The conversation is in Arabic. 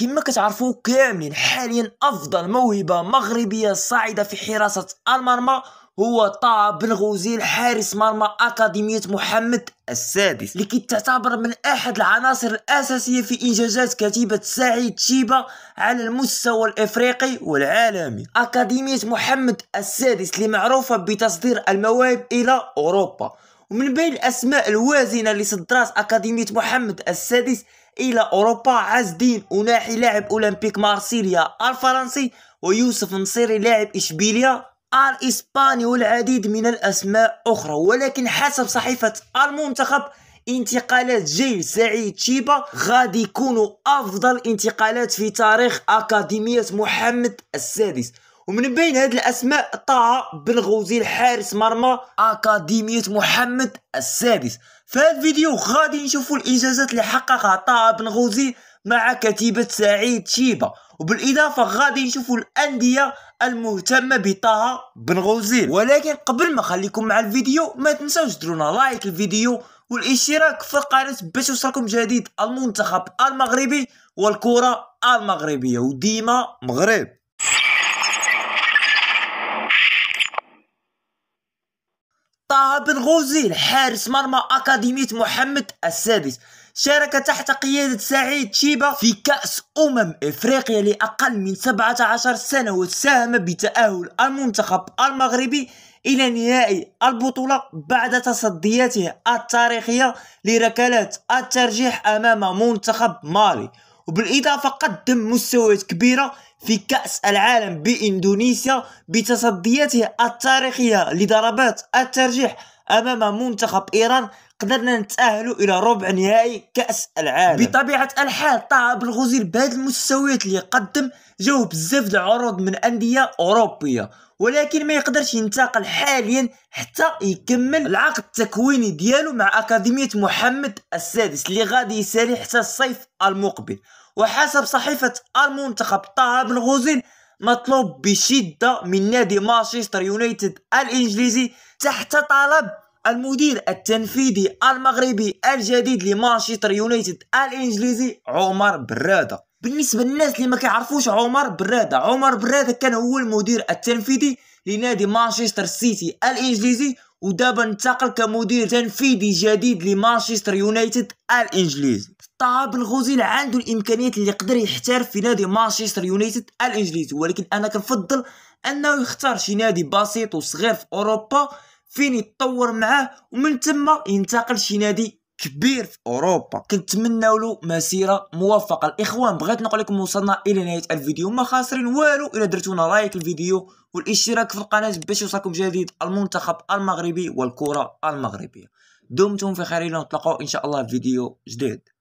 كما كتعرفوا كاملين حاليا افضل موهبه مغربيه صاعده في حراسه المرمى هو طه بن غوزيل حارس مرمى أكاديمية محمد السادس لكي تعتبر من أحد العناصر الأساسية في إنجازات كتيبة سعيد شيبا على المستوى الإفريقي والعالمي أكاديمية محمد السادس اللي معروفة بتصدير المواهب إلى أوروبا ومن بين الأسماء الوازنة اللي صدرات أكاديمية محمد السادس إلى أوروبا عز الدين أناحي لاعب أولمبيك مارسيليا الفرنسي ويوسف نصيري لاعب إشبيليا الإسباني والعديد من الأسماء أخرى ولكن حسب صحيفة المنتخب انتقالات جيل سعيد شيبا غادي يكونوا أفضل انتقالات في تاريخ أكاديمية محمد السادس ومن بين هاد الاسماء طه بن غوزي الحارس مرمى اكاديميه محمد السادس في هذا الفيديو غادي نشوفوا الانجازات اللي حققها طه بن غوزي مع كتيبه سعيد شيبه وبالاضافه غادي نشوفوا الانديه المهتمه بطه بن غوزيل ولكن قبل ما نخليكم مع الفيديو ما تنساوش ديرونا لايك الفيديو والاشتراك في القناه باش يوصلكم جديد المنتخب المغربي والكره المغربيه وديما مغرب بالغوزي الحارس مرمى أكاديمية محمد السادس شارك تحت قيادة سعيد شيبا في كأس أمم إفريقيا لأقل من 17 سنة وساهم بتأهل المنتخب المغربي إلى نهائي البطولة بعد تصدياته التاريخية لركلات الترجيح أمام منتخب مالي وبالإضافة قدم مستويات كبيرة في كأس العالم بإندونيسيا بتصدياته التاريخية لضربات الترجيح امام منتخب ايران قدرنا نتاهلوا الى ربع نهائي كاس العالم بطبيعه الحال طه بالغزير بهذه المستويات اللي قدم جاو بزاف العروض من انديه اوروبيه ولكن ما يقدرش ينتقل حاليا حتى يكمل العقد التكويني ديالو مع أكاديمية محمد السادس اللي غادي يسالي حتى الصيف المقبل وحسب صحيفة المنتخب طه بن غوزين مطلوب بشدة من نادي مانشستر يونايتد الإنجليزي تحت طلب المدير التنفيذي المغربي الجديد لمانشستر يونايتد الإنجليزي عمر برادة بالنسبة للناس اللي ما كيعرفوش عمر برادة عمر برادة كان هو المدير التنفيذي لنادي مانشستر سيتي الإنجليزي ودابا انتقل كمدير تنفيذي جديد لمانشستر يونايتد الانجليزي طه بن عنده الامكانيات اللي يقدر يحترف في نادي مانشستر يونايتد الانجليزي ولكن انا كنفضل انه يختار شي نادي بسيط وصغير في اوروبا فين يتطور معاه ومن ثم ينتقل شي نادي كبير في اوروبا كنتمنى له مسيره موفقه الاخوان بغيت نقول لكم وصلنا الى نهايه الفيديو ما خاسرين والو الا درتونا لايك الفيديو والاشتراك في القناه باش يوصلكم جديد المنتخب المغربي والكره المغربيه دمتم في خير ونتلاقاو ان شاء الله في فيديو جديد